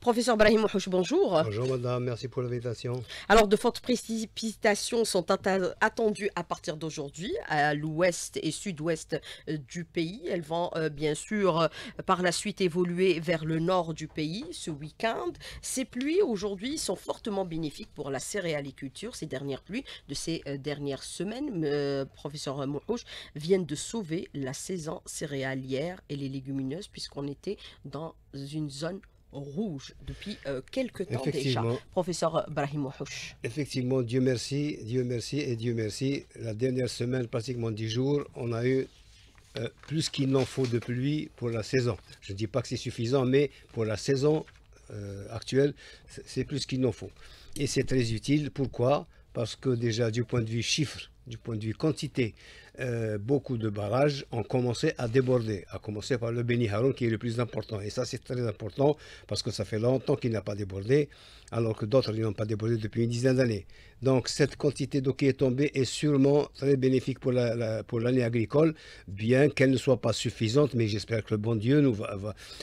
Professeur Brahim Mouhouch, bonjour. Bonjour madame, merci pour l'invitation. Alors de fortes précipitations sont attendues à partir d'aujourd'hui à l'ouest et sud-ouest euh, du pays. Elles vont euh, bien sûr euh, par la suite évoluer vers le nord du pays ce week-end. Ces pluies aujourd'hui sont fortement bénéfiques pour la céréaliculture. Ces dernières pluies de ces dernières semaines, professeur Mouhouch, viennent de sauver la saison céréalière et les légumineuses puisqu'on était dans une zone rouge depuis euh, quelques temps déjà. Professeur Brahim Effectivement, Dieu merci, Dieu merci et Dieu merci. La dernière semaine, pratiquement 10 jours, on a eu euh, plus qu'il n'en faut de pluie pour la saison. Je ne dis pas que c'est suffisant, mais pour la saison euh, actuelle, c'est plus qu'il n'en faut. Et c'est très utile. Pourquoi Parce que déjà, du point de vue chiffre, du point de vue quantité, euh, beaucoup de barrages ont commencé à déborder, à commencer par le Béni Haroun qui est le plus important. Et ça, c'est très important parce que ça fait longtemps qu'il n'a pas débordé, alors que d'autres n'ont pas débordé depuis une dizaine d'années. Donc, cette quantité d'eau qui est tombée est sûrement très bénéfique pour l'année agricole, bien qu'elle ne soit pas suffisante, mais j'espère que le bon Dieu nous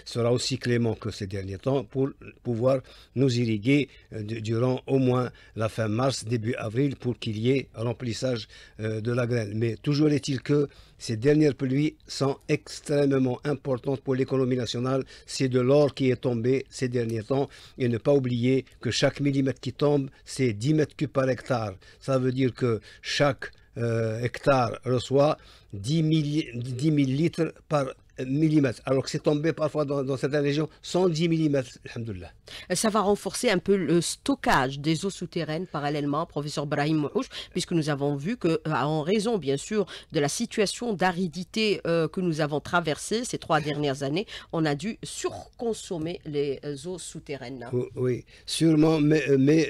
sera aussi clément que ces derniers temps pour pouvoir nous irriguer euh, durant au moins la fin mars, début avril, pour qu'il y ait remplissage euh, de la graine. Mais toujours est-il que ces dernières pluies sont extrêmement importantes pour l'économie nationale. C'est de l'or qui est tombé ces derniers temps. Et ne pas oublier que chaque millimètre qui tombe, c'est 10 mètres cubes par hectare. Ça veut dire que chaque euh, hectare reçoit 10 000, litres par alors que c'est tombé parfois dans, certaines régions 110 mm, alhamdoulilah. Euh, ça va renforcer un peu le stockage des eaux souterraines parallèlement, professeur Brahim Mouhouch, puisque nous avons vu que, euh, en raison bien sûr de la situation d'aridité euh, que nous avons traversée ces trois dernières années, on a dû surconsommer les eaux souterraines. Hein. Oui, sûrement, mais,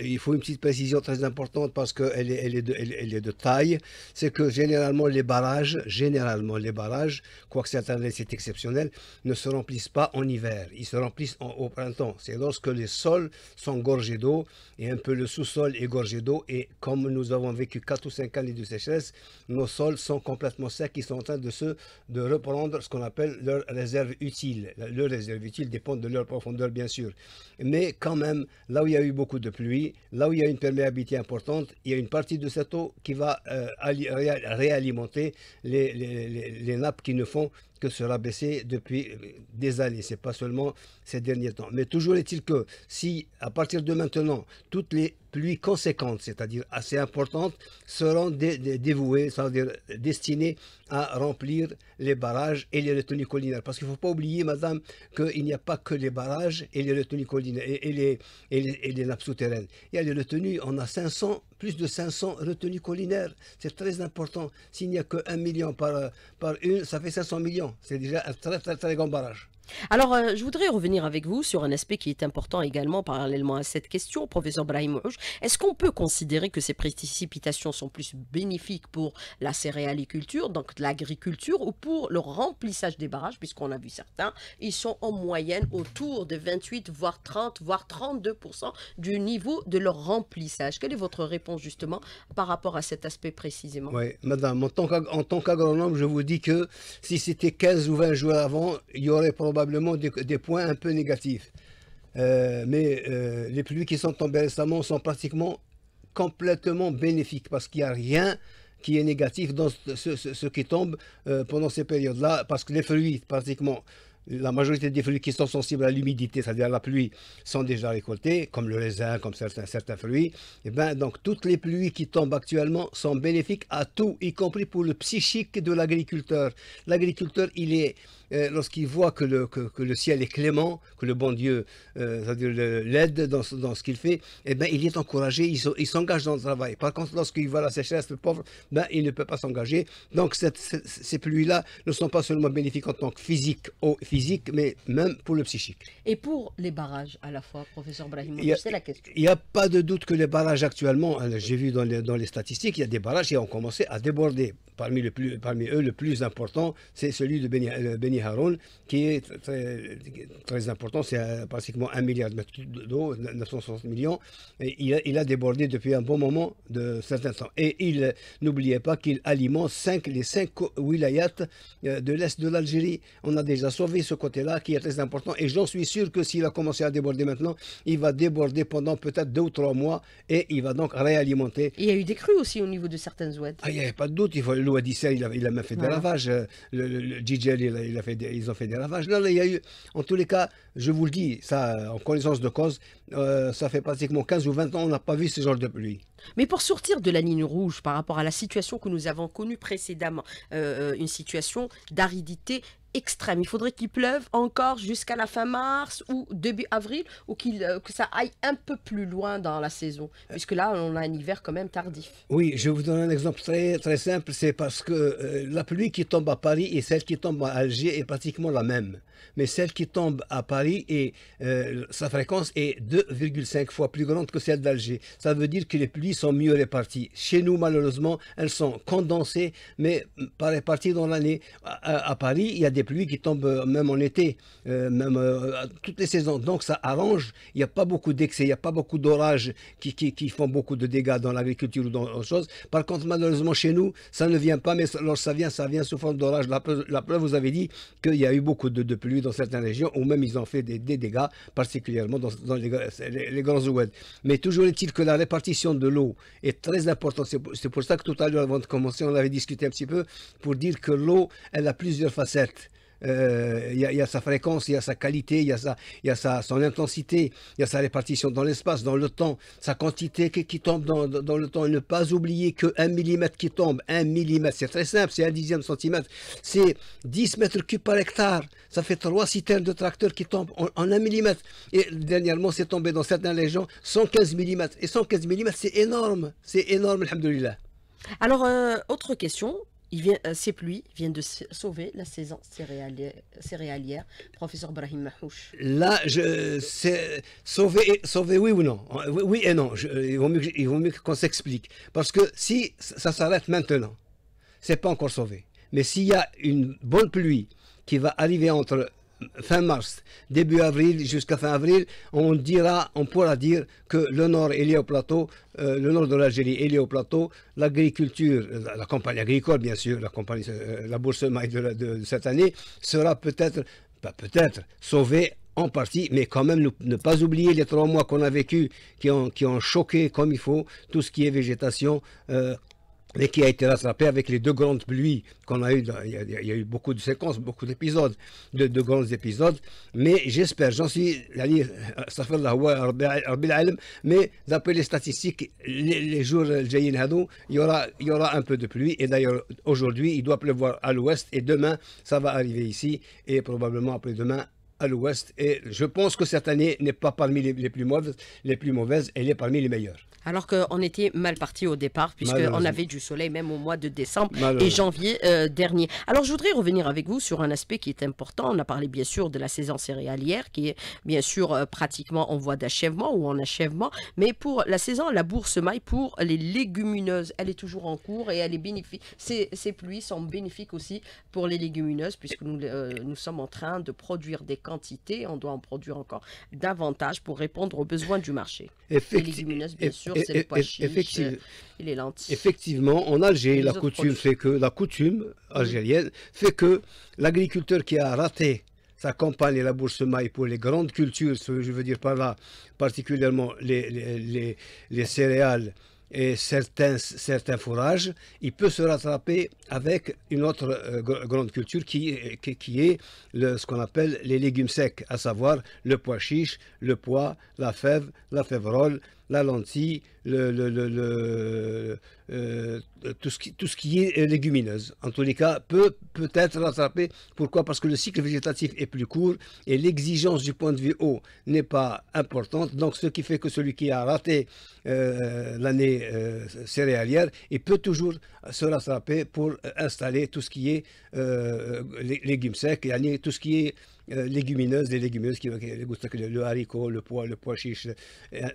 il faut une petite précision très importante parce qu'elle est, elle est, de, est de taille, c'est que généralement les barrages, généralement les barrages, quoi certains, etc., exceptionnelles, ne se remplissent pas en hiver. Ils se remplissent au printemps. C'est lorsque les sols sont gorgés d'eau et un peu le sous-sol est gorgé d'eau. Et comme nous avons vécu quatre ou cinq années de sécheresse, nos sols sont complètement secs. Ils sont en train de se de reprendre ce qu'on appelle leur réserve utile. Leur réserve utile dépend de leur profondeur, bien sûr. Mais quand même, là où il y a eu beaucoup de pluie, là où il y a une perméabilité importante, il y a une partie de cette eau qui va euh, réalimenter les, les nappes qui ne font que baissé depuis euh, des années. C'est pas seulement ces derniers temps. Mais toujours est-il que si, à partir de maintenant, toutes les plus conséquentes, c'est-à-dire assez importantes, seront dévouées, c'est-à-dire destinées à remplir les barrages et les retenues collinaires. Parce qu'il ne faut pas oublier, madame, qu'il n'y a pas que les barrages et les retenues collinaires et, les, et, les, nappes souterraines. Il y a les retenues, on a 500 plus de 500 retenues collinaires. C'est très important. S'il n'y a que 1 million par, par une, ça fait 500 millions. C'est déjà un très, très, très grand barrage. Alors, euh, je voudrais revenir avec vous sur un aspect qui est important également parallèlement à cette question, professeur Brahim Est-ce qu'on peut considérer que ces précipitations sont plus bénéfiques pour la céréaliculture, donc l'agriculture, ou pour le remplissage des barrages, puisqu'on a vu certains, ils sont en moyenne autour de 28, voire 30, voire 32% du niveau de leur remplissage. Quelle est votre réponse justement par rapport à cet aspect précisément Oui, madame, en tant qu'agronome, je vous dis que si c'était 15 ou 20 jours avant, il y aurait probablement probablement des, points un peu négatifs. Euh, mais euh, les pluies qui sont tombées récemment sont pratiquement complètement bénéfiques parce qu'il n'y a rien qui est négatif dans ce, qui tombe euh, pendant ces périodes-là, parce que les fruits, pratiquement, la majorité des fruits qui sont sensibles à l'humidité, c'est-à-dire la pluie, sont déjà récoltés, comme le raisin, comme certains, certains fruits. Et eh ben, donc toutes les pluies qui tombent actuellement sont bénéfiques à tout, y compris pour le psychique de l'agriculteur. L'agriculteur, il est euh, lorsqu'il voit que le, que, le, ciel est clément, que le bon Dieu euh, l'aide dans, dans, ce qu'il fait, eh ben, il est encouragé, il, s'engage dans le travail. Par contre, lorsqu'il voit la sécheresse, le pauvre, ben, il ne peut pas s'engager. Donc cette, ces pluies-là ne sont pas seulement bénéfiques en tant que physique, au physique, mais même pour le psychique. Et pour les barrages à la fois, professeur Brahim, c'est la question. Il n'y a pas de doute que les barrages actuellement, hein, j'ai vu dans les, dans les statistiques, il y a des barrages qui ont commencé à déborder. Parmi, le plus, parmi eux, le plus important, c'est celui de Béni, euh, Haroun, qui est très, important, c'est euh, pratiquement 1 milliard de mètres d'eau, 960 millions. Et il, a, débordé depuis un bon moment de certains temps. Et il n'oubliez pas qu'il alimente cinq, les cinq wilayats euh, de l'Est de l'Algérie. On a déjà sauvé ce côté-là qui est très important. Et j'en suis sûr que s'il a commencé à déborder maintenant, il va déborder pendant peut-être deux ou trois mois et il va donc réalimenter. Il y a eu des crues aussi au niveau de certaines ouettes. Ah, il n'y avait pas de doute. L'Ouadissel, il, il, a même fait des ravages. Euh, le, le, il il a ils ont fait des ravages. il y a eu, en tous les cas, je vous le dis, ça, en connaissance de cause, euh, ça fait pratiquement 15 ou 20 ans, on n'a pas vu ce genre de pluie. Mais pour sortir de la ligne rouge par rapport à la situation que nous avons connue précédemment, euh, euh, une situation d'aridité, extrême. Il faudrait qu'il pleuve encore jusqu'à la fin mars ou début avril ou euh, que ça aille un peu plus loin dans la saison, puisque là, on a un hiver quand même tardif. Oui, je vous donne un exemple très, très simple. C'est parce que euh, la pluie qui tombe à Paris et celle qui tombe à Alger est pratiquement la même mais celle qui tombe à Paris, et euh, sa fréquence est 2,5 fois plus grande que celle d'Alger. Ça veut dire que les pluies sont mieux réparties. Chez nous, malheureusement, elles sont condensées, mais mm, pas réparties dans l'année. À, Paris, il y a des pluies qui tombent euh, même en été, euh, même toutes les saisons. Donc ça arrange, il n'y a pas beaucoup d'excès, il n'y a pas beaucoup d'orages qui, font beaucoup de dégâts dans l'agriculture ou dans autre chose. Par contre, malheureusement, chez nous, ça ne vient pas, mais lorsque ça vient, ça vient sous forme d'orage. La, preuve, vous avez dit qu'il y a eu beaucoup de pluies dans certaines régions, ou même ils ont fait des, dégâts, particulièrement dans, les, les, grands ouèdes. Mais toujours est-il que la répartition de l'eau est très importante. C'est pour ça que tout à l'heure, avant de commencer, on avait discuté un petit peu pour dire que l'eau, elle a plusieurs facettes. Euh, il y, a sa fréquence, il y a sa qualité, il y a, sa, y a son intensité, il y a sa répartition dans l'espace, dans le temps, sa quantité qui, tombe dans, le temps. ne pas oublier qu'un millimètre qui tombe, un millimètre, c'est très simple, c'est un dixième centimètre, c'est 10 mètres cubes par hectare. Ça fait trois citernes de tracteurs qui tombent en, un millimètre. Et dernièrement, c'est tombé dans certaines régions 115 mm. Et 115 mm, c'est énorme, c'est énorme, alhamdoulilah. Alors, euh, autre question, vient, euh, ces pluies viennent de sauver la saison céréalière, professeur Brahim Mahouch. Là, je, sauver, sauver, oui ou non Oui et non, il vaut mieux, mieux qu'on s'explique. Parce que si ça s'arrête maintenant, ce n'est pas encore sauvé. Mais s'il y a une bonne pluie qui va arriver entre fin mars, début avril jusqu'à fin avril, on dira, on pourra dire que le nord est lié au plateau, euh, le nord de l'Algérie est lié au plateau, l'agriculture, la, campagne agricole bien sûr, la, euh, la bourse de, cette année sera peut-être, peut-être, sauvée en partie, mais quand même ne pas oublier les trois mois qu'on a vécu, qui ont, qui ont choqué comme il faut tout ce qui est végétation euh, mais qui a été rattrapé avec les deux grandes pluies qu'on a eues. Il y a, eu beaucoup de séquences, beaucoup d'épisodes, de, de, grands épisodes. Mais j'espère, j'en suis, euh, mais d'après les statistiques, les, jours euh, il y aura, il y aura un peu de pluie. Et d'ailleurs, aujourd'hui, il doit pleuvoir à l'ouest et demain, ça va arriver ici et probablement après-demain l'ouest. Et je pense que cette année n'est pas parmi les, plus mauvaises, les plus mauvaises, elle est parmi les meilleures. Alors qu'on était mal parti au départ, puisqu'on avait du soleil même au mois de décembre et janvier euh, dernier. Alors, je voudrais revenir avec vous sur un aspect qui est important. On a parlé bien sûr de la saison céréalière, qui est bien sûr euh, pratiquement en voie d'achèvement ou en achèvement. Mais pour la saison, la bourse maille pour les légumineuses, elle est toujours en cours et elle est bénéfique. Ces, pluies sont bénéfiques aussi pour les légumineuses, puisque nous, euh, nous sommes en train de produire des camps on doit en produire encore davantage pour répondre aux besoins du marché. Effectivement, en Algérie, la coutume, fait que la coutume algérienne fait que l'agriculteur qui a raté sa campagne et la bourse maille pour les grandes cultures, je veux dire par là particulièrement les, les, les céréales, et certains, certains fourrages, il peut se rattraper avec une autre euh, grande culture qui, qui, est ce qu'on appelle les légumes secs, à savoir le pois chiche, le pois, la fève, la févrole, la lentille, le, euh, tout, ce qui, tout ce qui est euh, légumineuse. En tous les cas, peut peut-être rattraper. Pourquoi Parce que le cycle végétatif est plus court et l'exigence du point de vue eau n'est pas importante. Donc, ce qui fait que celui qui a raté euh, l'année céréalière, il peut toujours se rattraper pour installer tout ce qui est légumes secs, et tout ce qui est légumineuse les légumineuses, qui, le, haricot, le pois, le pois chiche,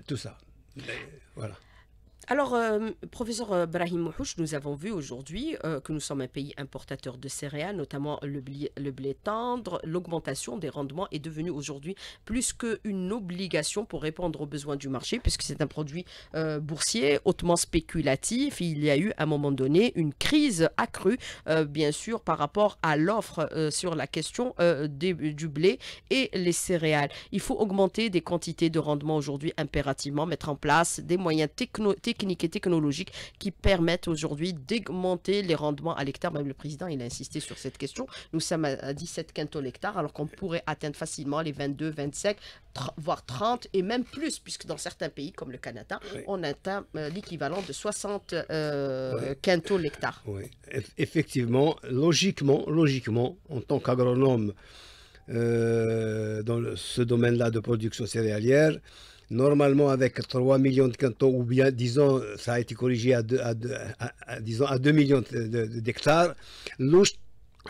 tout ça voilà. Alors, euh, professeur euh, Brahim Mouhouch, nous avons vu aujourd'hui euh, que nous sommes un pays importateur de céréales, notamment le blé, tendre. L'augmentation des rendements est devenue aujourd'hui plus qu'une obligation pour répondre aux besoins du marché, puisque c'est un produit boursier hautement spéculatif. Il y a eu à un moment donné une crise accrue, bien sûr, par rapport à l'offre sur la question du blé et les céréales. Il faut augmenter des quantités de rendement aujourd'hui impérativement, mettre en place des moyens technologiques techniques et technologiques qui permettent aujourd'hui d'augmenter les rendements à l'hectare. Même le président, il a insisté sur cette question. Nous sommes à 17 quintaux l'hectare, alors qu'on pourrait atteindre facilement les 22, 25, voire 30 et même plus, puisque dans certains pays, comme le Canada, on atteint euh, l'équivalent de 60 euh, quintaux l'hectare. Oui, effectivement, logiquement, logiquement, en tant qu'agronome euh, dans ce domaine-là de production céréalière, normalement avec 3 millions de quintaux, ou bien disons, ça a été corrigé à 2, à disons, à 2 millions d'hectares,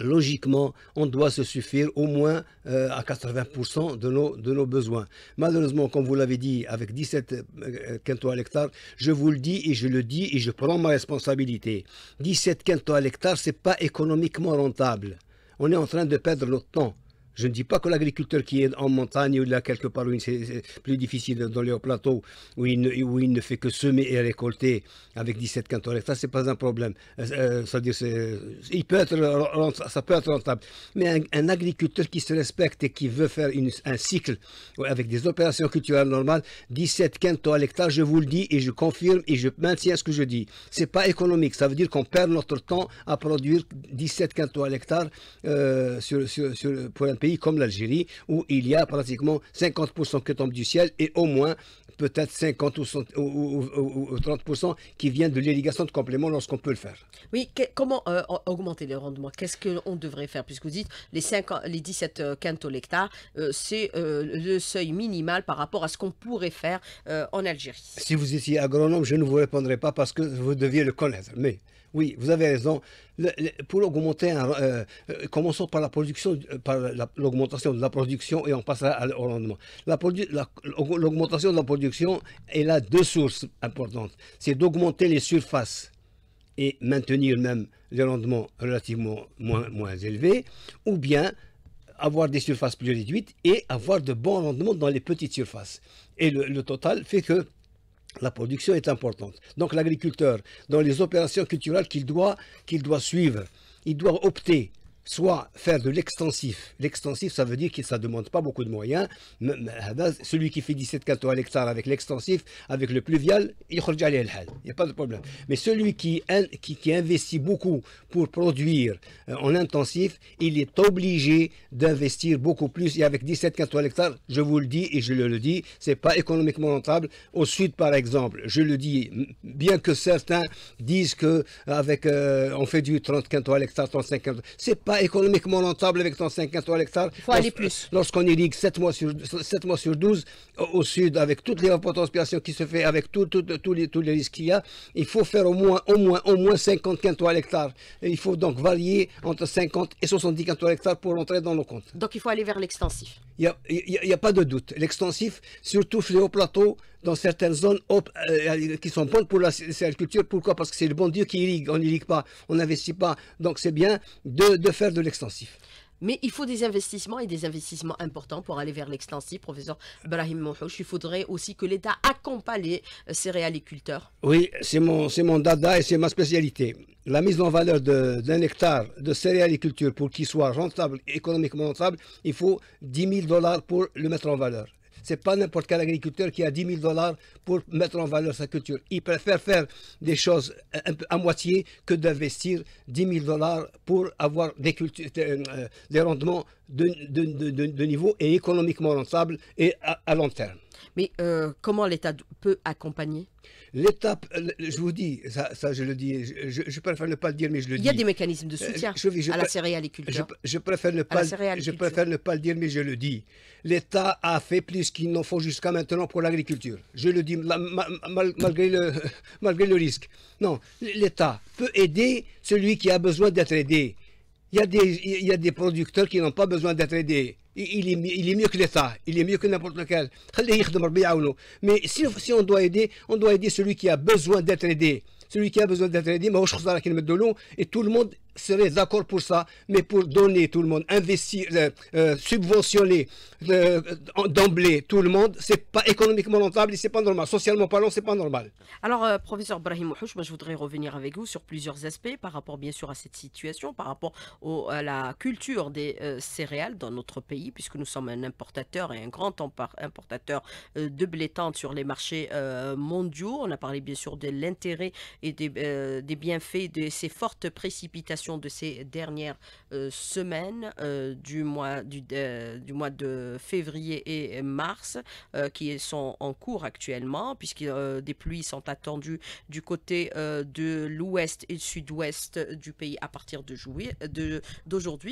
logiquement, on doit se suffire au moins euh, à 80% de nos, de nos besoins. Malheureusement, comme vous l'avez dit, avec 17 euh, quintaux à l'hectare, je vous le dis et je le dis et je prends ma responsabilité. 17 quintaux à l'hectare, ce n'est pas économiquement rentable. On est en train de perdre notre temps. Je ne dis pas que l'agriculteur qui est en montagne ou là quelque part où c'est plus difficile dans les plateaux où il, ne, fait que semer et récolter avec 17 l'hectare, ça c'est pas un problème. Euh, euh, ça, dire peut être, ça peut être rentable. Mais un, agriculteur qui se respecte et qui veut faire un cycle avec des opérations culturelles normales, 17 quintaux à l'hectare, je vous le dis et je confirme et je maintiens ce que je dis. Ce n'est pas économique. Ça veut dire qu'on perd notre temps à produire 17 quintaux à l'hectare euh, sur, pour un pays comme l'Algérie, où il y a pratiquement 50% qui tombe du ciel et au moins peut-être 50 ou, 30% qui viennent de l'irrigation de complément lorsqu'on peut le faire. Oui, comment euh, augmenter les rendements Qu'est-ce qu'on devrait faire Puisque vous dites les, 5, les 17 euh, quintaux l'hectare, euh, c'est le seuil minimal par rapport à ce qu'on pourrait faire en Algérie. Si vous étiez agronome, je ne vous répondrai pas parce que vous deviez le connaître. Mais oui, vous avez raison. pour augmenter, hein, euh, euh, commençons par la production, euh, par l'augmentation de la production et on passera au rendement. L'augmentation de la production, elle a deux sources importantes. C'est d'augmenter les surfaces et maintenir même les rendements relativement moins, moins élevés, ou bien avoir des surfaces plus réduites et avoir de bons rendements dans les petites surfaces. Et le total fait que la production est importante. Donc l'agriculteur, dans les opérations culturelles qu'il doit, qu'il doit suivre, il doit opter soit faire de l'extensif. L'extensif, ça veut dire que ça ne demande pas beaucoup de moyens. Celui qui fait 17 quintaux à l'hectare avec l'extensif, avec le pluvial, il n'y a pas de problème. Mais celui qui, qui, investit beaucoup pour produire euh, en intensif, il est obligé d'investir beaucoup plus. Et avec 17 quintaux à l'hectare, je vous le dis et je le, dis, ce n'est pas économiquement rentable. Au sud, par exemple, je le dis, bien que certains disent que euh, avec, euh, on fait du 30 quintaux à l'hectare, 35 ce c'est pas économiquement rentable avec 150 hectares. l'hectare. Il faut aller plus. Lorsqu'on irrigue 7 mois, sur, 7 mois sur 12 au sud, avec toutes les d'inspiration qui se fait, avec tous les, tous les risques qu'il y a, il faut faire au moins, au moins, au moins 50 quintaux à l'hectare. il faut donc varier entre 50 et 70 quintaux à pour rentrer dans nos comptes. Donc il faut aller vers l'extensif. Il n'y a, a, pas de doute. L'extensif, surtout sur les hauts plateaux, dans certaines zones euh, qui sont bonnes pour la céréaliculture, Pourquoi Parce que c'est le bon Dieu qui irrigue. On n'irrigue pas, on n'investit pas. Donc c'est bien de, faire de l'extensif. Mais il faut des investissements et des investissements importants pour aller vers l'extensif. Professeur Brahim Mohouch, il faudrait aussi que l'État accompagne les euh, céréaliculteurs. Oui, c'est mon, mon dada et c'est ma spécialité. La mise en valeur d'un hectare de céréaliculture pour qu'il soit rentable, économiquement rentable, il faut 10 000 dollars pour le mettre en valeur n'est pas n'importe quel agriculteur qui a 10 000 dollars pour mettre en valeur sa culture. Il préfère faire des choses à, moitié que d'investir 10 000 dollars pour avoir des, cultures, euh, euh, des rendements de, niveau et économiquement rentable et à, long terme. Mais euh, comment l'État peut accompagner L'État, euh, je vous dis, ça, je le dis, je, préfère ne pas le dire, mais je le dis. Il y a des mécanismes de euh, soutien à la céréale Je, préfère ne pas, je préfère ne pas le dire, mais je le dis. L'État a fait plus qu'il n'en faut jusqu'à maintenant pour l'agriculture. Je le dis malgré, le, malgré le risque. Non, l'État peut aider celui qui a besoin d'être aidé. Il y, a il y a des producteurs qui n'ont pas besoin d'être aidés il est, mieux que l'État, il est mieux que n'importe lequel. Mais si, si on doit aider, on doit aider celui qui a besoin d'être aidé. Celui qui a besoin d'être aidé, et tout le monde serait d'accord pour ça, mais pour donner tout le monde, investir, euh, euh, subventionner euh, d'emblée tout le monde, c'est pas économiquement rentable et c'est pas normal. Socialement parlant, c'est pas normal. Alors, professeur Brahim moi, je voudrais revenir avec vous sur plusieurs aspects par rapport, bien sûr, à cette situation, par rapport à la culture des céréales dans notre pays, puisque nous sommes un importateur et un grand importateur de blé sur les marchés mondiaux. On a parlé, bien sûr, de l'intérêt et des, des bienfaits de ces fortes précipitations de ces dernières euh, semaines euh, du, mois, euh, du, mois de février et mars qui sont en cours actuellement puisque des pluies sont attendues du côté de l'ouest et du sud-ouest du pays à partir d'aujourd'hui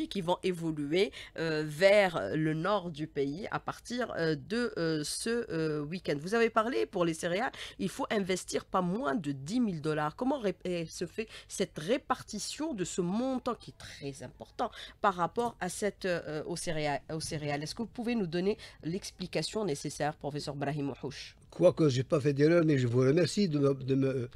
de qui vont évoluer vers le nord du pays à partir de ce week-end. Vous avez parlé pour les céréales, il faut investir pas moins de 10 000 dollars. Comment eh, se fait cette répartition de ce montant qui est très important par rapport à cette, euh, aux, céréales, céréales. Est-ce que vous pouvez nous donner l'explication nécessaire, professeur Brahim Houch Quoique je n'ai pas fait d'erreur, mais je vous remercie de me, de me euh,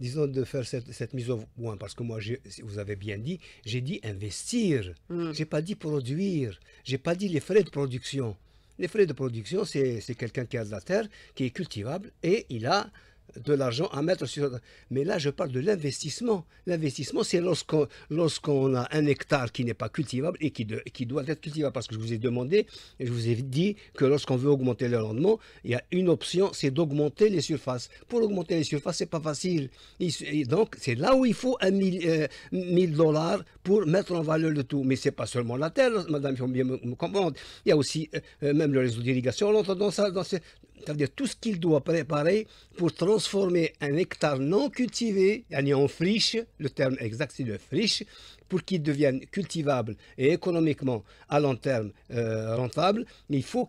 disons, de faire cette, cette mise au point. Parce que moi, vous avez bien dit, j'ai dit investir. Hmm. j'ai pas dit produire. j'ai pas dit les frais de production. Les frais de production, c'est quelqu'un qui a de la terre, qui est cultivable, et il a de l'argent à mettre sur... Mais là, je parle de l'investissement. L'investissement, c'est lorsqu'on a un hectare qui n'est pas cultivable et qui, qui doit être cultivable. Parce que je vous ai demandé, je vous ai dit que lorsqu'on veut augmenter le rendement, il y a une option, c'est d'augmenter les surfaces. Pour augmenter les surfaces, c'est pas facile. donc, c'est là où il faut 1 000 euh, dollars pour mettre en valeur le tout. Mais c'est pas seulement la terre, madame, il faut bien me, Il y a aussi euh, euh, même le réseau d'irrigation. On dans, ça, c'est-à-dire tout ce qu'il doit préparer pour transformer un hectare non cultivé, en friche, le terme exact c'est le friche, pour qu'il devienne cultivable et économiquement à long terme euh, rentable, il faut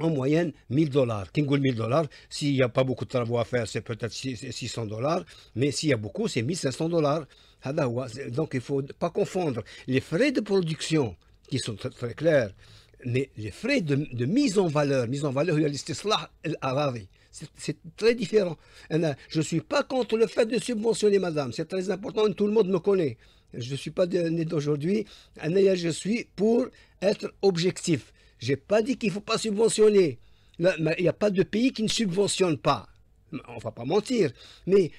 en moyenne 1000 dollars. Kingoul 1000 dollars, s'il n'y a pas beaucoup de travaux à faire, c'est peut-être 600 dollars, mais s'il y a beaucoup, c'est 1500 dollars. Donc il ne faut pas confondre les frais de production, qui sont très clairs, mais les frais de, mise en valeur, mise en valeur, c'est très différent. Je ne suis pas contre le fait de subventionner, madame. C'est très important, tout le monde me connaît. Je ne suis pas né d'aujourd'hui. Je suis pour être objectif. Je n'ai pas dit qu'il ne faut pas subventionner. Il n'y a pas de pays qui ne subventionne pas. On ne va pas mentir. Mais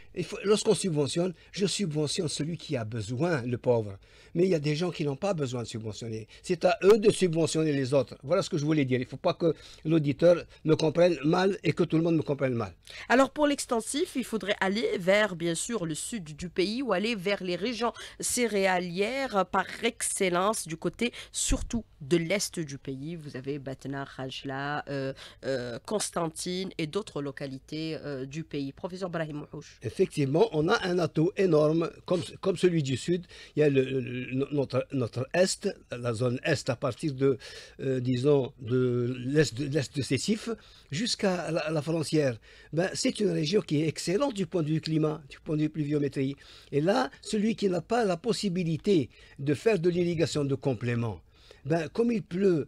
lorsqu'on subventionne, je subventionne celui qui a besoin, le pauvre mais il y a des gens qui n'ont pas besoin de subventionner. C'est à eux de subventionner les autres. Voilà ce que je voulais dire. Il ne faut pas que l'auditeur me comprenne mal et que tout le monde me comprenne mal. Alors pour l'extensif, il faudrait aller vers, bien sûr, le sud du pays ou aller vers les régions céréalières par excellence du côté surtout de l'est du pays. Vous avez Batna, Rajla, euh, euh, Constantine et d'autres localités euh, du pays. Professeur Brahim Mouhouch. Effectivement, on a un atout énorme comme, comme celui du sud. Il y a le notre, Est, la zone Est à partir de, euh, disons, de l'Est de sessif jusqu'à la, frontière. Ben, c'est une région qui est excellente du point de vue climat, du point de vue pluviométrie. Et là, celui qui n'a pas la possibilité de faire de l'irrigation de complément, ben, comme il pleut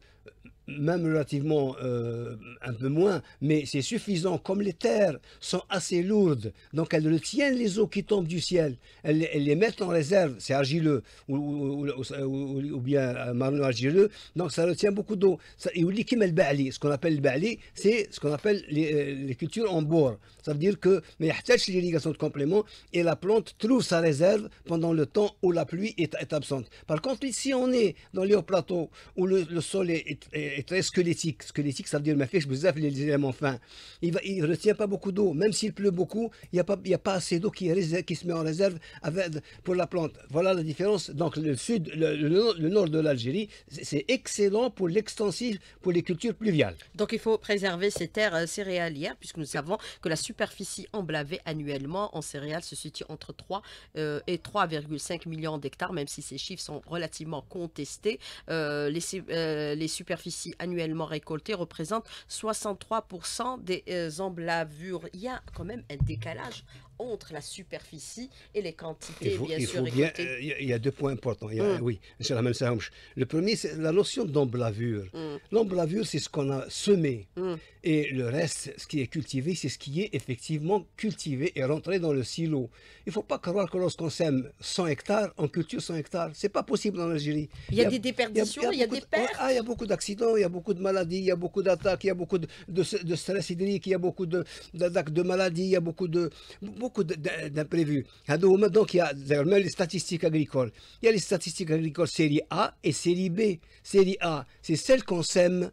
même relativement euh, un peu moins, mais c'est suffisant, comme les terres sont assez lourdes, donc elles retiennent les eaux qui tombent du ciel, elles, les mettent en réserve, c'est argileux, ou, ou, bien marron argileux, donc ça retient beaucoup d'eau. Et ce qu'on appelle le bali, c'est ce qu'on appelle les, euh, cultures en bord. Ça veut dire que, mais l'irrigation de complément, et la plante trouve sa réserve pendant le temps où la pluie est, absente. Par contre, ici on est dans les hauts plateaux, où le, sol est est très squelettique. Squelettique, ça veut dire, ma je vous avez les éléments fins. Il ne retient pas beaucoup d'eau. Même s'il pleut beaucoup, il n'y a, pas, a pas assez d'eau qui, se met en réserve pour la plante. Voilà la différence. Donc, le sud, le, nord de l'Algérie, c'est excellent pour l'extensif, pour les cultures pluviales. Donc, il faut préserver ces terres euh, céréalières, puisque nous savons que la superficie emblavée annuellement en céréales se situe entre 3 euh, et 3,5 millions d'hectares, même si ces chiffres sont relativement contestés. Euh, les superficies annuellement récoltées représentent 63% des euh, emblavures. Il y a quand même un décalage entre la superficie et les quantités, il bien sûr. Euh, il y a deux points importants. Hum. Oui, c'est la même Le premier, c'est la notion d'emblavure. Hum. L'emblavure, c'est ce qu'on a semé. Hum. Et le reste, ce qui est cultivé, c'est ce qui est effectivement cultivé et rentré dans le silo. Il ne faut pas croire que lorsqu'on sème 100 hectares, on culture 100 hectares. Ce n'est pas possible en Algérie. Il y a, des déperditions, il y a, des pertes. ah, il y a beaucoup d'accidents, il y a beaucoup de maladies, il y a beaucoup d'attaques, il y a beaucoup de, stress hydrique, il y a beaucoup d'attaques de, maladies, il y a beaucoup d'imprévus. Beaucoup Donc, il y a les statistiques agricoles. Il y a les statistiques agricoles série A et série B. Série A, c'est celle qu'on sème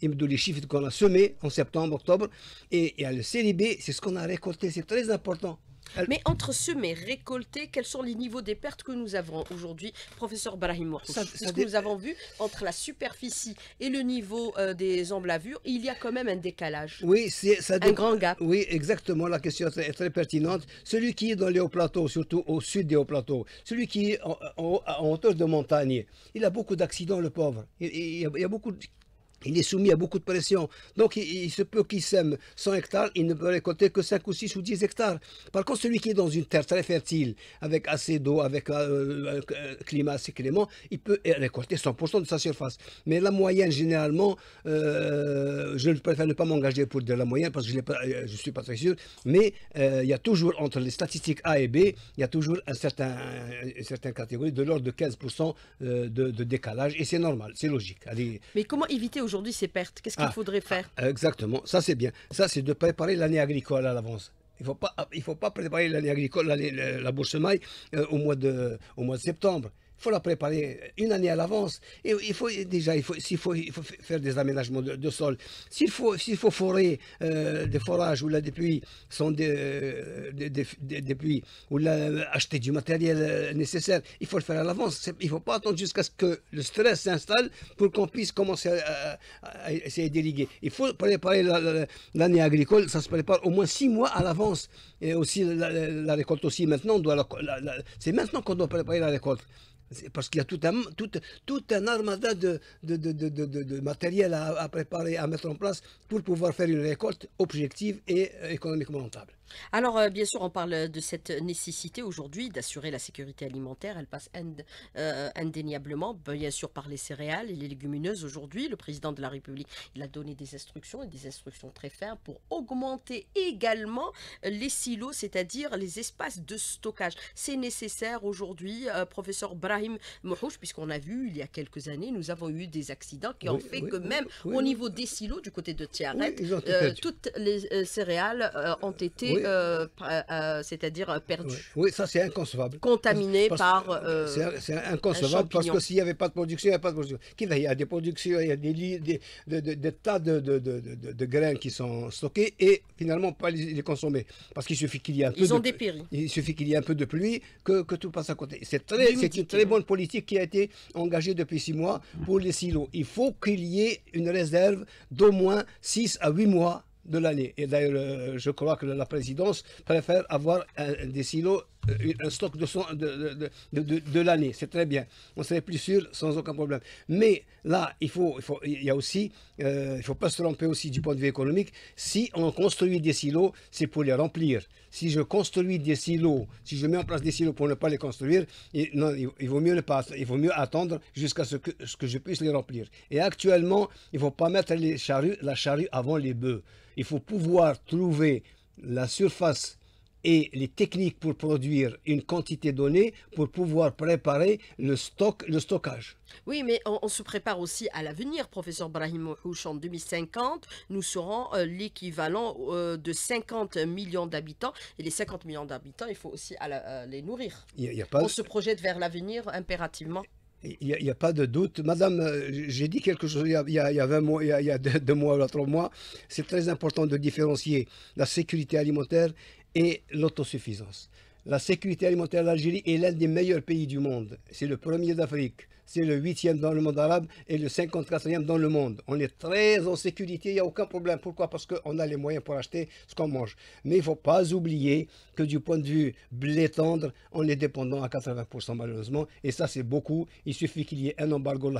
les chiffres qu'on a semés en septembre, octobre, et, à le CDB, c'est ce qu'on a récolté, c'est très important. Mais entre semer, récolter, quels sont les niveaux des pertes que nous avons aujourd'hui, professeur Brahim Ce que nous avons vu, entre la superficie et le niveau euh, des emblavures, il y a quand même un décalage. Oui, c'est ça un grand gap. Oui, exactement, la question est très pertinente. Celui qui est dans les hauts plateaux, surtout au sud des hauts plateaux, celui qui est en, hauteur de montagne, il a beaucoup d'accidents, le pauvre. Il, il, y a, beaucoup il est soumis à beaucoup de pression. Donc, il, se peut qu'il sème 100 hectares, il ne peut récolter que 5 ou 6 ou 10 hectares. Par contre, celui qui est dans une terre très fertile, avec assez d'eau, avec un euh, euh, climat assez clément, il peut récolter 100% de sa surface. Mais la moyenne, généralement, euh, je préfère ne pas m'engager pour dire la moyenne parce que je ne euh, suis pas très sûr, mais il y a toujours, entre les statistiques A et B, il y a toujours un certain, une certaine catégorie de l'ordre de 15% de, décalage. Et c'est normal, c'est logique. Mais comment éviter aujourd'hui ces pertes Qu'est-ce qu'il ah, faudrait ah, faire Exactement, ça c'est bien. Ça c'est de préparer l'année agricole à l'avance. Il faut, pas, faut pas préparer l'année agricole, la bourse maille, euh, au, mois de, au mois de septembre faut la préparer une année à l'avance. Et il faut déjà, il faut, s'il faut, faire des aménagements de, sol. S'il faut, s'il faut forer euh, des forages ou là des sont euh, des, des, des, puits ou là euh, acheter du matériel nécessaire, il faut le faire à l'avance. Il faut pas attendre jusqu'à ce que le stress s'installe pour qu'on puisse commencer à, essayer déliguer. Il faut préparer l'année agricole. Ça se prépare au moins six mois à l'avance. Et aussi la, récolte aussi maintenant, doit c'est maintenant qu'on doit préparer la récolte parce qu'il y a tout un, armada de, de, matériel à, préparer, à mettre en place pour pouvoir faire une récolte objective et euh, économiquement rentable. Alors, euh, bien sûr, on parle de cette nécessité aujourd'hui d'assurer la sécurité alimentaire. Elle passe euh, indéniablement, bien sûr, par les céréales et les légumineuses. Aujourd'hui, le président de la République, il a donné des instructions et des instructions très fermes pour augmenter également les silos, c'est-à-dire les espaces de stockage. C'est nécessaire aujourd'hui, professeur Bra Ibrahim puisqu'on a vu il y a quelques années, nous avons eu des accidents qui ont fait que même au niveau des silos du côté de Tiaret, euh, toutes les euh, céréales euh, ont été, c'est-à-dire perdues. Oui. ça c'est inconcevable. Contaminées par. c'est inconcevable parce que s'il n'y avait pas de production, il n'y a pas de production. Il y a des productions, il y a des, tas de, grains qui sont stockés et finalement pas les, consommer. Parce qu'il suffit qu'il y ait un peu. Ils Il suffit qu'il y ait un peu de pluie que, tout passe à côté. C'est une très bonne politique qui a été engagée depuis six mois pour les silos. Il faut qu'il y ait une réserve d'au moins six à huit mois de l'année. Et d'ailleurs, euh, je crois que la présidence préfère avoir des silos euh, un stock de, son, de, de, de, de l'année. C'est très bien. On serait plus sûr sans aucun problème. Mais là, il faut, il faut, il y a aussi, euh, il faut pas se tromper aussi du point de vue économique. Si on construit des silos, c'est pour les remplir. Si je construis des silos, si je mets en place des silos pour ne pas les construire, il, non, il, vaut mieux ne pas, il vaut mieux attendre jusqu'à ce que, ce que je puisse les remplir. Et actuellement, il faut pas mettre les charrues, la charrue avant les bœufs. Il faut pouvoir trouver la surface et les techniques pour produire une quantité donnée pour pouvoir préparer le, stock, le stockage. Oui, mais on, se prépare aussi à l'avenir, professeur Brahim Houch. En 2050, nous serons euh, l'équivalent euh, de 50 millions d'habitants. Et les 50 millions d'habitants, il faut aussi euh, les nourrir. a pas... On se projette vers l'avenir impérativement. Il n'y a, pas de doute. Madame, j'ai dit quelque chose il y a, 20 mois, deux, deux, mois ou trois mois. C'est très important de différencier la sécurité alimentaire et l'autosuffisance. La sécurité alimentaire de l'Algérie est l'un des meilleurs pays du monde. C'est le premier d'Afrique c'est le huitième dans le monde arabe et le 54e dans le monde. On est très en sécurité, il n'y a aucun problème. Pourquoi Parce qu'on a les moyens pour acheter ce qu'on mange. Mais il ne faut pas oublier que du point de vue blé tendre, on est dépendant à 80% malheureusement. Et ça, c'est beaucoup. Il suffit qu'il y ait un embargo,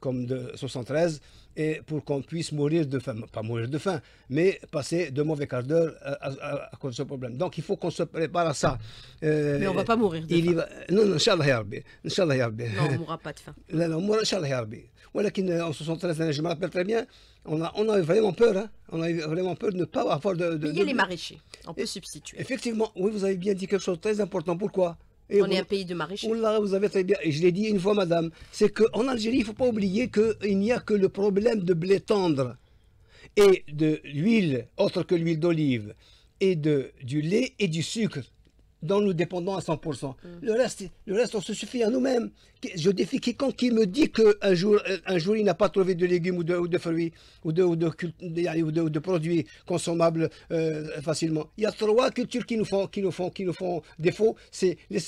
comme de 73, et pour qu'on puisse mourir de faim. Pas mourir de faim, mais passer de mauvais quart d'heure euh, à, cause de ce problème. Donc il faut qu'on se prépare à ça. Euh, mais on ne va pas mourir Non, non, Inch'Allah Yarbi. Inch'Allah pas de fin. Euh, je me rappelle très bien, on a, on a vraiment peur, hein. on a vraiment peur de ne pas avoir de. de, de... les maraîchers, on peut substituer. Effectivement, oui, vous avez bien dit quelque chose de très important. Pourquoi et on est un pays de maraîchers. vous avez très bien, je l'ai dit une fois, madame, c'est qu'en Algérie, il ne faut pas oublier qu'il n'y a que le problème de blé tendre et de l'huile, autre que l'huile d'olive, et de, du lait et du sucre dont nous dépendons à 100%. Mm. Le, reste, le reste, on se suffit à nous-mêmes. Je défie quiconque qui me dit qu'un jour, euh, un jour il n'a pas trouvé de légumes ou de, de fruits ou de, de, produits consommables euh, facilement. Il y a trois cultures qui nous font, qui nous font, qui nous font défaut. C'est les,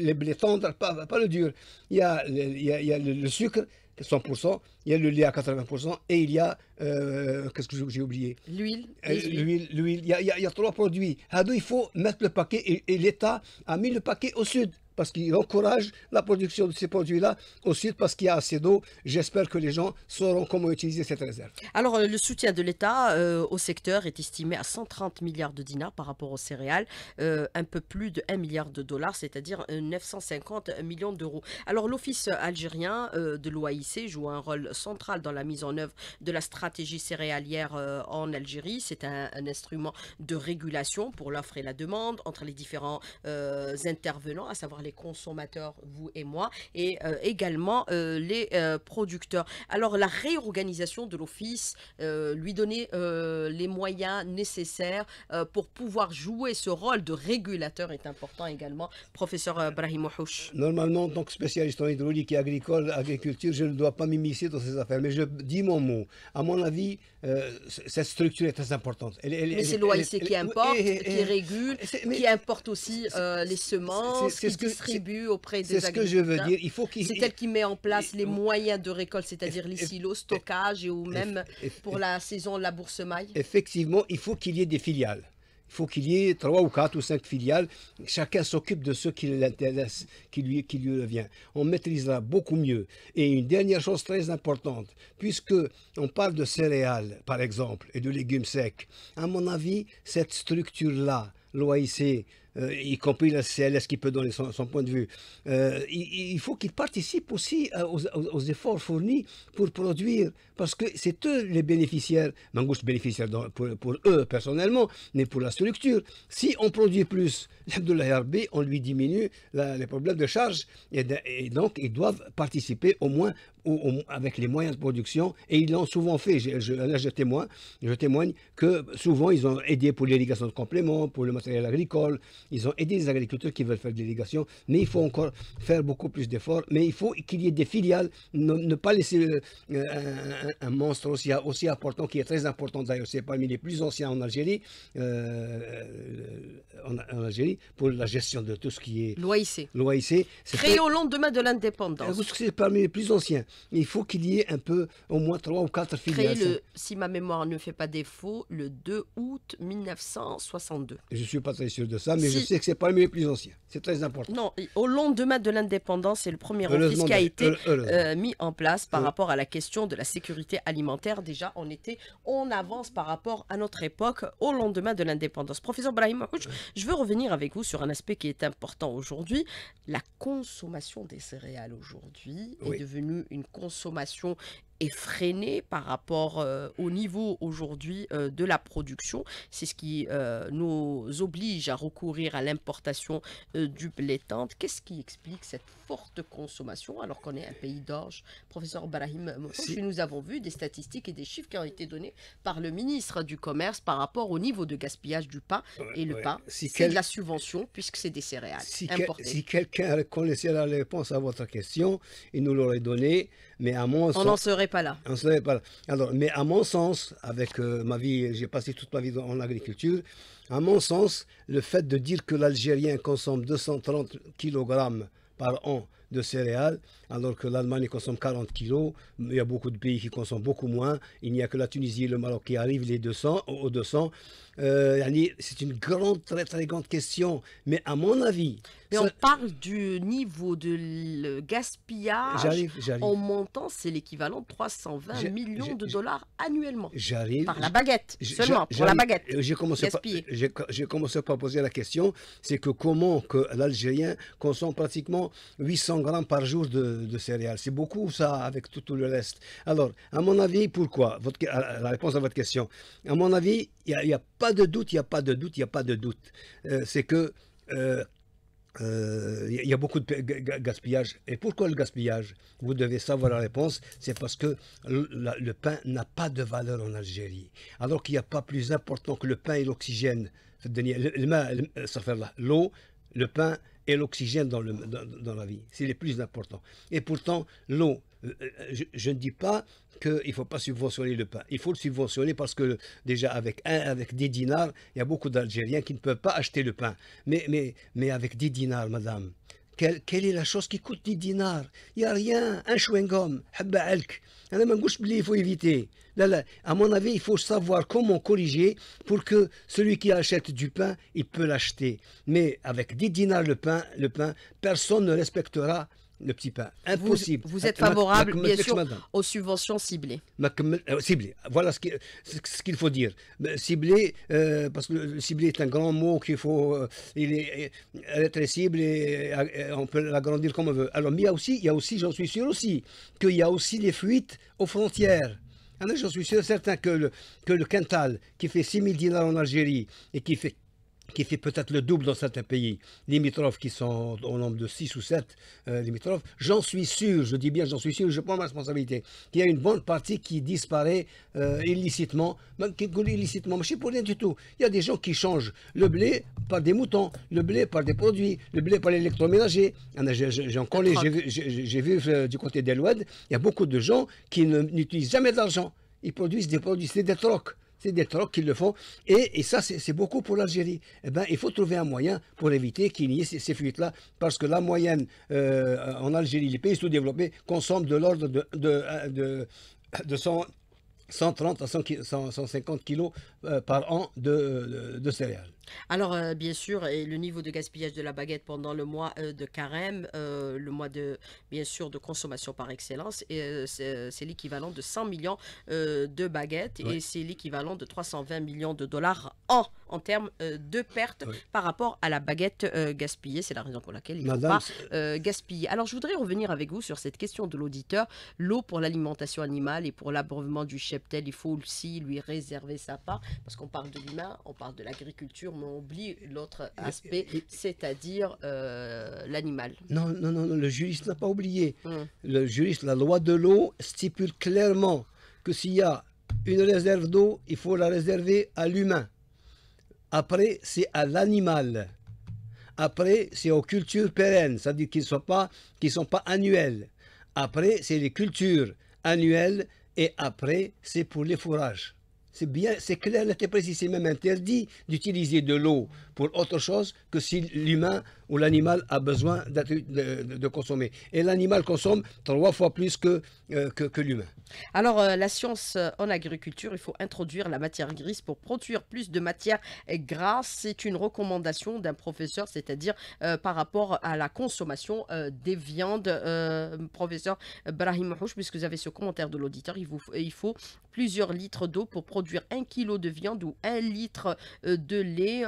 les, pas, pas le dur. Il y a, le sucre, 100%, il y a le lait à 80% et il y a, euh, qu'est-ce que j'ai oublié L'huile. Euh, l'huile, l'huile. Il, y a trois produits. Hado, il faut mettre le paquet et l'État a mis le paquet au sud parce qu'il encourage la production de ces produits-là aussi parce qu'il y a assez d'eau. J'espère que les gens sauront comment utiliser cette réserve. Alors, euh, le soutien de l'État euh, au secteur est estimé à 130 milliards de dinars par rapport aux céréales, euh, un peu plus de 1 milliard de dollars, c'est-à-dire 950 millions d'euros. Alors, l'Office algérien de l'OIC joue un rôle central dans la mise en œuvre de la stratégie céréalière en Algérie. C'est un, instrument de régulation pour l'offre et la demande entre les différents intervenants, à savoir les les consommateurs, vous et moi, et euh, également euh, les euh, producteurs. Alors la réorganisation de l'Office, lui donner les moyens nécessaires pour pouvoir jouer ce rôle de régulateur est important également, professeur Brahim Ohouch. Normalement, en tant que spécialiste en hydraulique et agricole, agriculture, je ne dois pas m'immiscer dans ces affaires, mais je dis mon mot. À mon avis, euh, cette structure est très importante. mais c'est l'OIC qui importe, eh, eh, qui eh. régule, ah, qui importe aussi euh, les semences, qui ce que, distribue auprès des agriculteurs. C'est ce que je veux dire. Il faut qu'il. C'est elle qui met en place les moyens de récolte, c'est-à-dire les silos, stockage et ou même pour la saison la bourse maille. Effectivement, il faut qu'il y ait des filiales. Il faut qu'il y ait trois ou quatre ou cinq filiales. Chacun s'occupe de ce qui l'intéresse, qui lui, qui lui revient. On maîtrisera beaucoup mieux. Et une dernière chose très importante, puisque on parle de céréales, par exemple, et de légumes secs, à mon avis, cette structure-là, l'OIC, euh, y compris la CLS qui peut donner son, point de vue. Euh, il, faut qu'ils participent aussi euh, aux, efforts fournis pour produire, parce que c'est eux les bénéficiaires, Mangouche bénéficiaire pour, eux personnellement, mais pour la structure. Si on produit plus de l'ARB, on lui diminue les problèmes de charge, et, et donc ils doivent participer au moins avec les moyens de production, et ils l'ont souvent fait. Je, là, je témoigne, je témoigne que souvent, ils ont aidé pour l'irrigation de compléments, pour le matériel agricole, ils ont aidé les agriculteurs qui veulent faire de l'irrigation, mais il faut encore faire beaucoup plus d'efforts, mais il faut qu'il y ait des filiales, ne, pas laisser euh, un, monstre aussi, aussi, important, qui est très important d'ailleurs, c'est parmi les plus anciens en Algérie, euh, euh, en, Algérie, pour la gestion de tout ce qui est... L'OIC. L'OIC. Créé au lendemain de l'indépendance. C'est parmi les plus anciens il faut qu'il y ait un peu, au moins trois ou quatre filiales. le, si ma mémoire ne fait pas défaut, le 2 août 1962. Je ne suis pas très sûr de ça, mais je sais que c'est pas les plus ancien. C'est très important. Non, au lendemain de l'indépendance, c'est le premier office qui a été euh, mis en place par rapport à la question de la sécurité alimentaire. Déjà, on était, on avance par rapport à notre époque au lendemain de l'indépendance. Professeur Brahim je veux revenir avec vous sur un aspect qui est important aujourd'hui. La consommation des céréales aujourd'hui est devenue une consommation est freiné par rapport euh, au niveau aujourd'hui euh, de la production. C'est ce qui euh, nous oblige à recourir à l'importation du blé tendre. Qu'est-ce qui explique cette forte consommation alors qu'on est un pays d'orge Professeur Barahim, nous avons vu des statistiques et des chiffres qui ont été donnés par le ministre du Commerce par rapport au niveau de gaspillage du pain. et le pain, c'est de la subvention puisque c'est des céréales si, si quelqu'un connaissait la réponse à votre question, il nous l'aurait donnée mais à mon on n'en serait pas là. On serait pas là. Alors, mais à mon sens, avec euh, ma vie, j'ai passé toute ma vie en agriculture, à mon sens, le fait de dire que l'Algérien consomme 230 kg par an de céréales, alors que l'Allemagne consomme 40 kg, Il y a beaucoup de pays qui consomment beaucoup moins. Il n'y a que la Tunisie et le Maroc qui arrivent les 200, aux 200. Euh, c'est une grande, très, très grande question. Mais à mon avis... Mais on parle du niveau de le gaspillage. En montant, c'est l'équivalent de 320 millions de dollars annuellement. J'arrive. Par la baguette, seulement, pour la baguette. Euh, j'ai commencé, pas poser la question, c'est que comment que l'Algérien consomme pratiquement 800 grammes par jour de, céréales. C'est beaucoup ça avec tout, le reste. Alors, à mon avis, pourquoi votre, La réponse à votre question. À mon avis, il n'y a pas de doute, il n'y a pas de doute, il n'y a pas de doute. Euh, c'est que euh, euh, il y a beaucoup de gaspillage. Et pourquoi le gaspillage Vous devez savoir la réponse. C'est parce que le, pain n'a pas de valeur en Algérie. Alors qu'il n'y a pas plus important que le pain et l'oxygène. L'eau, le pain et l'oxygène dans, dans, dans, la vie. C'est les plus importants. Et pourtant, l'eau, je, ne dis pas qu'il ne faut pas subventionner le pain. Il faut le subventionner parce que déjà avec un, avec 10 dinars, il y a beaucoup d'Algériens qui ne peuvent pas acheter le pain. Mais, mais, mais avec 10 dinars, madame, quelle, quelle est la chose qui coûte 10 dinars Il n'y a rien, un chewing-gum, il faut éviter. à mon avis, il faut savoir comment corriger pour que celui qui achète du pain, il peut l'acheter. Mais avec 10 dinars le pain, le pain personne ne respectera le petit pain. Impossible. Vous, êtes favorable, bien sûr, aux subventions ciblées. Euh, ciblées. Voilà ce qu'il faut dire. Ciblées, euh, parce que ciblées est un grand mot qu'il faut. Euh, il est, très cible et, on peut l'agrandir comme on veut. Alors, mais il y a aussi, aussi j'en suis sûr aussi, qu'il y a aussi les fuites aux frontières. Ah, j'en suis sûr certain que le, que le quintal qui fait 6 000 dinars en Algérie et qui fait qui fait peut-être le double dans certains pays limitrophes qui sont au nombre de 6 ou 7 euh, limitrophes, j'en suis sûr, je dis bien j'en suis sûr, je prends ma responsabilité, qu'il y a une bonne partie qui disparaît euh, illicitement, même qui illicitement, mais je sais pour rien du tout. Il y a des gens qui changent le blé par des moutons, le blé par des produits, le blé par l'électroménager. Ah, j'ai encore j'ai vu euh, du côté d'Eloued, il y a beaucoup de gens qui n'utilisent jamais d'argent. Ils produisent des produits, c'est des trocs c'est des trocs qui le font. Et, ça, c'est beaucoup pour l'Algérie. Eh ben, il faut trouver un moyen pour éviter qu'il n'y ait ces, fuites-là, parce que la moyenne euh, en Algérie, les pays sous-développés consomment de l'ordre de, de, euh, de, 130 à 150 kilos euh, par an de céréales. Alors, euh, bien sûr, et le niveau de gaspillage de la baguette pendant le mois euh, de carême, euh, le mois de, bien sûr, de consommation par excellence, c'est l'équivalent de 100 millions de baguettes et c'est l'équivalent de 320 millions de dollars en, en termes de pertes par rapport à la baguette gaspillée. C'est la raison pour laquelle il ne pas gaspiller. Alors, je voudrais revenir avec vous sur cette question de l'auditeur. L'eau pour l'alimentation animale et pour l'abreuvement du cheptel, il faut aussi lui réserver sa part parce qu'on parle de l'humain, on parle de l'agriculture mais on oublie l'autre aspect, c'est-à-dire euh, l'animal. Non, non, non, le juriste n'a pas oublié. Hum. Le juriste, la loi de l'eau stipule clairement que s'il y a une réserve d'eau, il faut la réserver à l'humain. Après, c'est à l'animal. Après, c'est aux cultures pérennes, c'est-à-dire qu'ils ne sont pas annuels. Après, c'est les cultures annuelles. Et après, c'est pour les fourrages c'est bien, c'est clair, précis, c'est même interdit d'utiliser de l'eau pour autre chose que si l'humain ou l'animal a besoin de, consommer. Et l'animal consomme trois fois plus que, euh, que, l'humain. Alors, euh, la science euh, en agriculture, il faut introduire la matière grise pour produire plus de matière grasse. C'est une recommandation d'un professeur, c'est-à-dire par rapport à la consommation des viandes. professeur Brahim Houch, puisque vous avez ce commentaire de l'auditeur, il, faut plusieurs litres d'eau pour produire un kilo de viande ou un litre de lait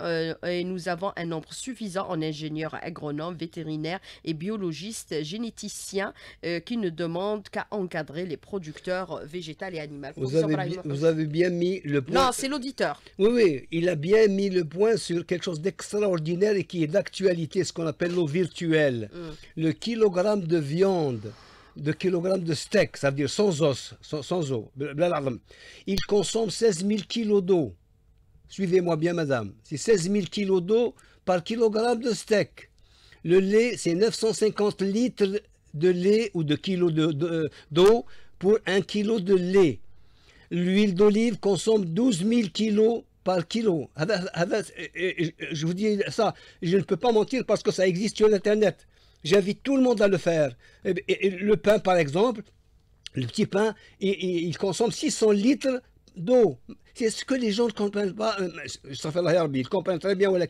et nous avons un nombre suffisant en ingénieurs agronomes, vétérinaires et biologistes, généticiens euh, qui ne demandent qu'à encadrer les producteurs végétaux et animaux. Vous avez, bien, mis le point. Non, c'est l'auditeur. Oui, oui, il a bien mis le point sur quelque chose d'extraordinaire et qui est d'actualité, ce qu'on appelle l'eau virtuelle. Hmm. Le kilogramme de viande de kilogramme de steak, ça veut dire sans os, sans, il consomme 16 000 kilos d'eau. Suivez-moi bien, madame. C'est 16 000 kilos d'eau par kilogramme de steak. Le lait, c'est 950 litres de lait ou de kilos d'eau de, pour un kilo de lait. L'huile d'olive consomme 12 000 kilos par kilo. Ah ben, ah ben, euh, euh, je vous dis ça, je ne peux pas mentir parce que ça existe sur Internet. J'invite tout le monde à le faire. Eh ben, le pain, par exemple, le petit pain, il consomme 600 litres d'eau c'est ce que les gens ne comprennent pas. Euh, ils comprennent très bien, mais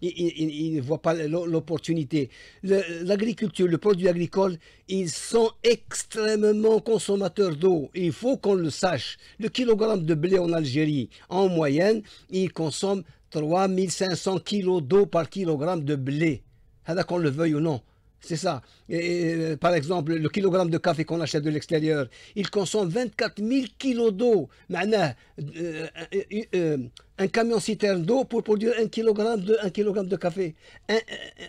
ils, ne voient pas l'opportunité. L'agriculture, le, produit agricole, ils sont extrêmement consommateurs d'eau. Il faut qu'on le sache. Le kilogramme de blé en Algérie, en moyenne, il consomme 3500 kilos d'eau par kilogramme de blé. qu'on le veuille ou non. C'est ça. Euh, par exemple, le kilogramme de café qu'on achète de l'extérieur, il consomme 24 000 kilos d'eau. maintenant euh, euh, un camion citerne d'eau pour produire un kilogramme de, café.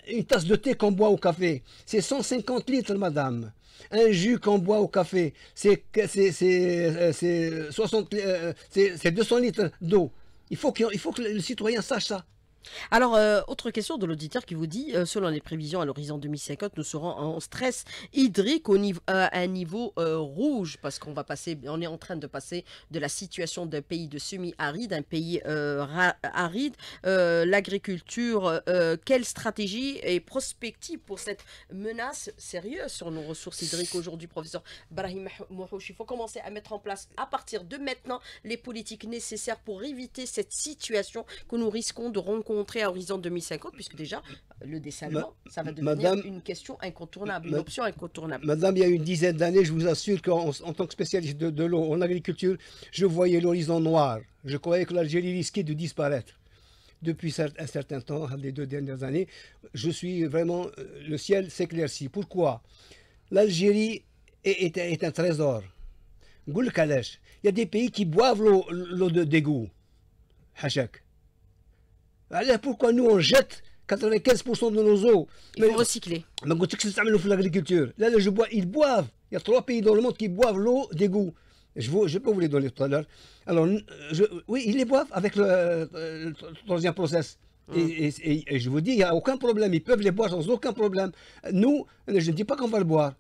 une tasse de thé qu'on boit au café, c'est 150 litres, madame. Un jus qu'on boit au café, c'est 200 litres d'eau. Il faut, il faut que le citoyen sache ça. Alors, euh, autre question de l'auditeur qui vous dit, euh, selon les prévisions à l'horizon 2050, nous serons en stress hydrique au niveau, à un niveau euh, rouge parce qu'on va passer, on est en train de passer de la situation d'un pays de semi-aride à un pays aride. L'agriculture, quelle stratégie et prospective pour cette menace sérieuse sur nos ressources hydriques aujourd'hui, professeur Brahim Mouhouch Il faut commencer à mettre en place à partir de maintenant les politiques nécessaires pour éviter cette situation que nous risquons de rencontrer Montrer à horizon 2050, puisque déjà, euh, le dessalement, ça va devenir une question incontournable, une option incontournable. Madame, il y a une dizaine d'années, je vous assure qu'en tant que spécialiste de, l'eau, en agriculture, je voyais l'horizon noir. Je croyais que l'Algérie risquait de disparaître depuis un certain temps, les deux dernières années, je suis vraiment, euh, le ciel s'éclaircit. Pourquoi L'Algérie est, est, un trésor. Il y a des pays qui boivent l'eau de d'égout. Hachak pourquoi pourquoi nous on jette 95% de nos eaux. Il recycler. Mais quand tu l'agriculture, là, je bois, ils boivent. Il y a trois pays dans le monde qui boivent l'eau d'égout. Je, peux vous les donner tout à l'heure. Alors, oui, ils les boivent avec le, euh, troisième process. Hum. Et, je vous dis, il n'y a aucun problème. Ils peuvent les boire sans aucun problème. Nous, je ne dis pas qu'on va le boire.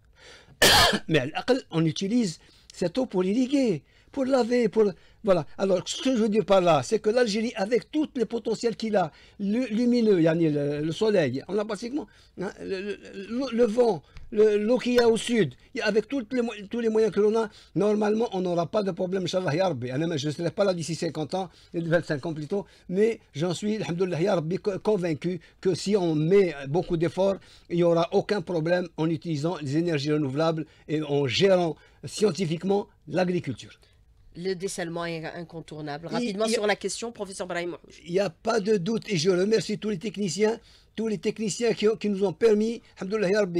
Mais on utilise cette eau pour l'irriguer pour laver, pour... Voilà. Alors, ce que je veux dire par là, c'est que l'Algérie, avec tout les potentiels qu'il a, le, lumineux, Yannick, le, euh, le, soleil, on a pratiquement hein, le, vent, l'eau qu'il y a au sud, avec tous les moyens que l'on a, normalement, on n'aura pas de problème, Inch'Allah, hein, Je ne serai pas là d'ici 50 ans, 25 ans plutôt, mais j'en suis, Yarbi convaincu que si on met beaucoup d'efforts, il n'y aura aucun problème en utilisant les énergies renouvelables et en gérant scientifiquement l'agriculture le dessalement est incontournable. Rapidement sur la question, professeur Brahim. Il n'y a pas de doute et je remercie tous les techniciens, tous les techniciens qui, nous ont permis,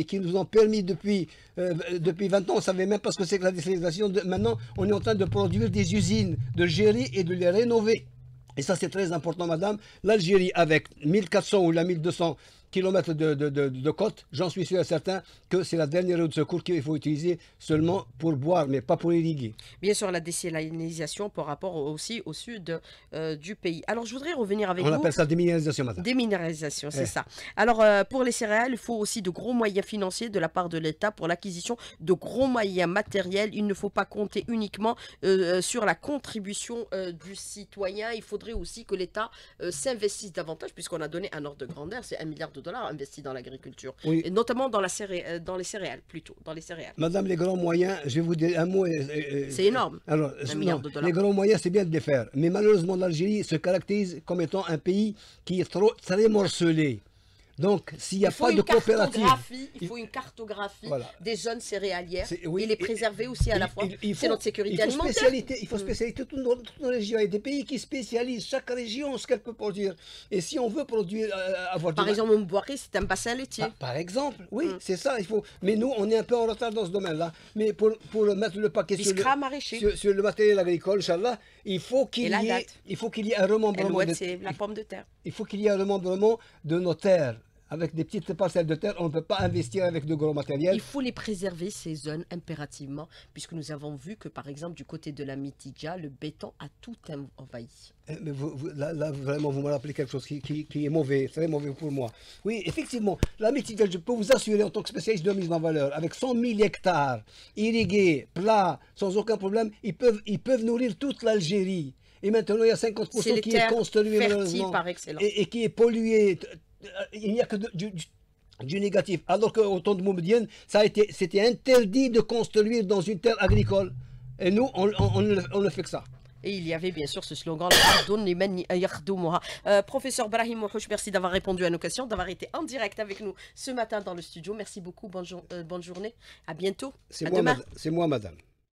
qui nous ont permis depuis, euh, depuis 20 ans, on ne savait même pas ce que c'est que la dessalisation. Maintenant, on est en train de produire des usines, de gérer et de les rénover. Et ça, c'est très important, madame. L'Algérie, avec 1400 ou la 1200 kilomètres de, de, côte, j'en suis sûr et certain que c'est la dernière route de secours qu'il faut utiliser seulement pour boire, mais pas pour irriguer. Bien sûr, la désélinisation par rapport aussi au sud euh, du pays. Alors, je voudrais revenir avec On vous. On appelle ça déminéralisation, madame. Déminéralisation, c'est eh. ça. Alors, euh, pour les céréales, il faut aussi de gros moyens financiers de la part de l'État pour l'acquisition de gros moyens matériels. Il ne faut pas compter uniquement euh, sur la contribution du citoyen. Il faudrait aussi que l'État s'investisse davantage, puisqu'on a donné un ordre de grandeur, c'est un milliard de dollars investis dans l'agriculture, et notamment dans, la euh, dans les céréales, plutôt, dans les céréales. Madame, les grands moyens, je vais vous dire un mot. Euh, euh, c'est énorme, alors, Les grands moyens, c'est bien de les faire, mais malheureusement, l'Algérie se caractérise comme étant un pays qui est trop, très morcelé. Donc, s'il n'y a pas de coopérative... Il faut une cartographie des zones céréalières oui, et les préserver aussi à la fois. C'est notre sécurité il faut alimentaire. il faut mm. spécialiser toutes nos, régions. Il y a des pays qui spécialisent chaque région ce qu'elle peut produire. Et si on veut produire... Euh, avoir par exemple, exemple, Boiré, c'est un bassin laitier. par exemple, oui, mm. c'est ça. Il faut... Mais nous, on est un peu en retard dans ce domaine-là. Mais pour, pour mettre le paquet sur le, sur, sur le matériel agricole, Inch'Allah, il faut qu'il y, ait, il faut qu'il y ait un remembrement. De, la pomme de terre. Il faut qu'il y ait un remembrement de nos terres avec des petites parcelles de terre, on ne peut pas investir avec de gros matériels. Il faut les préserver, ces zones, impérativement, puisque nous avons vu que, par exemple, du côté de la Mitidja, le béton a tout envahi. Eh, mais vous, là, vraiment, vous me rappelez quelque chose qui, est mauvais, très mauvais pour moi. Oui, effectivement, la Mitidja, je peux vous assurer, en tant que spécialiste de mise en valeur, avec 100 000 hectares irrigués, plats, sans aucun problème, ils peuvent, ils peuvent nourrir toute l'Algérie. Et maintenant, il y a 50% qui est construit, malheureusement, par Et, et, qui est pollué. Euh, il n'y a que du, négatif. Alors qu'au temps de Moumedienne, ça c'était interdit de construire dans une terre agricole. Et nous, on, on, ne, fait que ça. Et il y avait bien sûr ce slogan euh, Professeur Brahim Mohouch, merci d'avoir répondu à nos questions, d'avoir été en direct avec nous ce matin dans le studio. Merci beaucoup, bonne, euh, bonne journée, à bientôt. C'est moi, madame.